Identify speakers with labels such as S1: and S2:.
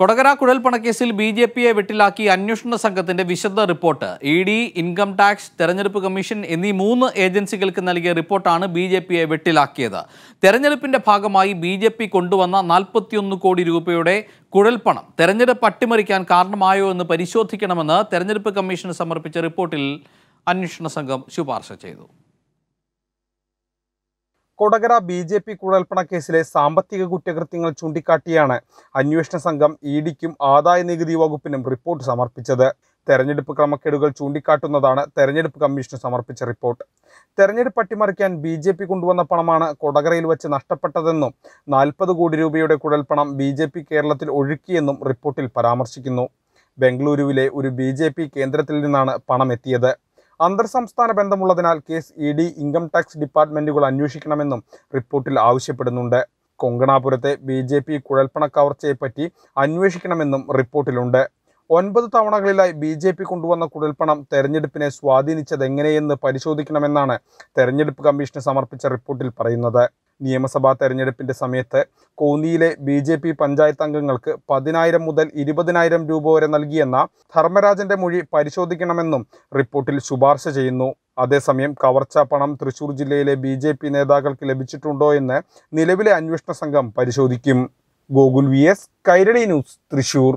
S1: Kodakara കുഴൽപ്പണക്കേസിൽ B J പിയെ വെട്ടിലാക്കി അന്വേഷണ സംഘത്തിന്റെ വിശദ report E D income tax തെരഞ്ഞെടുപ്പ് കമ്മീഷൻ എന്നീ മൂന്ന് ഏജൻസികൾക്ക് നൽകിയ റിപ്പോർട്ടാണ് ബി ജെ പിയെ വെട്ടിലാക്കിയത് തെരഞ്ഞെടുപ്പിന്റെ ഭാഗമായി ബി ജെ പി കൊണ്ടുവന്ന നാൽപ്പത്തിയൊന്ന് കോടി രൂപയുടെ കുഴൽപ്പണം തെരഞ്ഞെടുപ്പ് അട്ടിമറിക്കാൻ കാരണമായോ എന്ന് പരിശോധിക്കണമെന്ന് തെരഞ്ഞെടുപ്പ് കമ്മീഷന് സമർപ്പിച്ച റിപ്പോർട്ടിൽ അന്വേഷണ സംഘം ശുപാർശ ചെയ്തു
S2: കൊടകര ബി ജെ പി കുഴൽപ്പണ കേസിലെ സാമ്പത്തിക കുറ്റകൃത്യങ്ങൾ ചൂണ്ടിക്കാട്ടിയാണ് അന്വേഷണ സംഘം ഇ ഡിക്കും ആദായ നികുതി വകുപ്പിനും റിപ്പോർട്ട് സമർപ്പിച്ചത് തെരഞ്ഞെടുപ്പ് ക്രമക്കേടുകൾ ചൂണ്ടിക്കാട്ടുന്നതാണ് തെരഞ്ഞെടുപ്പ് കമ്മീഷന് സമർപ്പിച്ച റിപ്പോർട്ട് തെരഞ്ഞെടുപ്പ് അട്ടിമറിക്കാൻ ബി ജെ പി കൊണ്ടുവന്ന പണമാണ് കൊടകരയിൽ വെച്ച് നഷ്ടപ്പെട്ടതെന്നും നാൽപ്പത് കോടി രൂപയുടെ കുഴൽപ്പണം ബി ജെ പി കേരളത്തിൽ ഒഴുക്കിയെന്നും റിപ്പോർട്ടിൽ പരാമർശിക്കുന്നു ബംഗളൂരുവിലെ ഒരു ബി കേന്ദ്രത്തിൽ നിന്നാണ് പണം എത്തിയത് അന്തർ സംസ്ഥാന ബന്ധമുള്ളതിനാൽ case E D income tax ഡിപ്പാർട്ട്മെൻറ്റുകൾ അന്വേഷിക്കണമെന്നും റിപ്പോർട്ടിൽ ആവശ്യപ്പെടുന്നുണ്ട് കൊങ്കണാപുരത്തെ ബി ജെ പി കുഴൽപ്പണക്കവർച്ചയെപ്പറ്റി അന്വേഷിക്കണമെന്നും റിപ്പോർട്ടിലുണ്ട് ഒൻപത് തവണകളിലായി ബി ജെ പി കൊണ്ടുവന്ന കുഴൽപ്പണം തെരഞ്ഞെടുപ്പിനെ സ്വാധീനിച്ചതെങ്ങനെയെന്ന് പരിശോധിക്കണമെന്നാണ് തെരഞ്ഞെടുപ്പ് കമ്മീഷന് സമർപ്പിച്ച റിപ്പോർട്ടിൽ പറയുന്നത് നിയമസഭാ തെരഞ്ഞെടുപ്പിൻ്റെ സമയത്ത് കോന്നിയിലെ ബി ജെ പി പഞ്ചായത്ത് അംഗങ്ങൾക്ക് പതിനായിരം മുതൽ ഇരുപതിനായിരം രൂപ വരെ നൽകിയെന്ന ധർമ്മരാജൻ്റെ മൊഴി പരിശോധിക്കണമെന്നും റിപ്പോർട്ടിൽ ശുപാർശ ചെയ്യുന്നു അതേസമയം കവർച്ച പണം തൃശൂർ ജില്ലയിലെ ബി ജെ പി നേതാക്കൾക്ക് ലഭിച്ചിട്ടുണ്ടോ എന്ന് നിലവിലെ അന്വേഷണ സംഘം പരിശോധിക്കും Gokul V S Kairali news Thrissur